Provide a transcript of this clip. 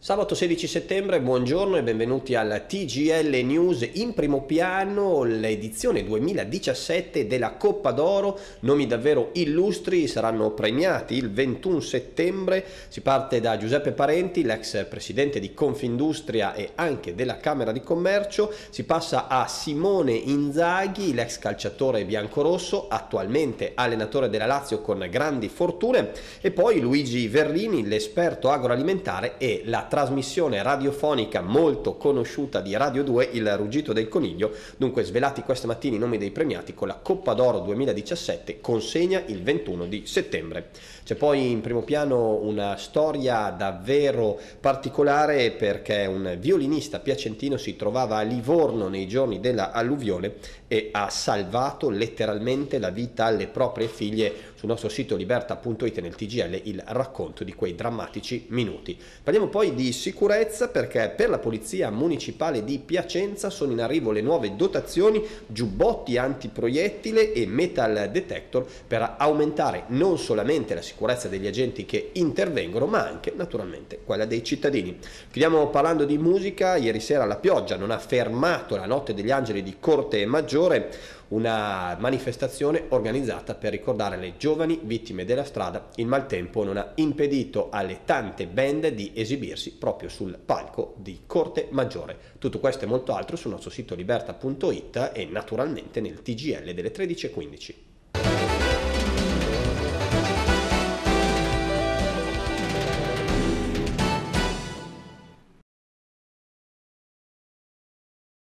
Sabato 16 settembre, buongiorno e benvenuti alla TGL News in primo piano, l'edizione 2017 della Coppa d'Oro, nomi davvero illustri, saranno premiati il 21 settembre, si parte da Giuseppe Parenti, l'ex presidente di Confindustria e anche della Camera di Commercio, si passa a Simone Inzaghi, l'ex calciatore biancorosso, attualmente allenatore della Lazio con grandi fortune, e poi Luigi Verrini, l'esperto agroalimentare e la trasmissione radiofonica molto conosciuta di Radio 2, Il Ruggito del Coniglio. Dunque, svelati questa mattina i nomi dei premiati con la Coppa d'Oro 2017, consegna il 21 di settembre. C'è poi in primo piano una storia davvero particolare perché un violinista piacentino si trovava a Livorno nei giorni della alluvione e ha salvato letteralmente la vita alle proprie figlie sul nostro sito liberta.it nel TGL il racconto di quei drammatici minuti. Parliamo poi di sicurezza perché per la Polizia Municipale di Piacenza sono in arrivo le nuove dotazioni, giubbotti antiproiettile e metal detector per aumentare non solamente la sicurezza degli agenti che intervengono ma anche naturalmente quella dei cittadini. Chiudiamo parlando di musica, ieri sera la pioggia non ha fermato la notte degli angeli di Corte Maggiore, una manifestazione organizzata per ricordare le giovani vittime della strada. Il maltempo non ha impedito alle tante band di esibirsi proprio sul palco di Corte Maggiore. Tutto questo e molto altro sul nostro sito liberta.it e naturalmente nel TGL delle 13.15.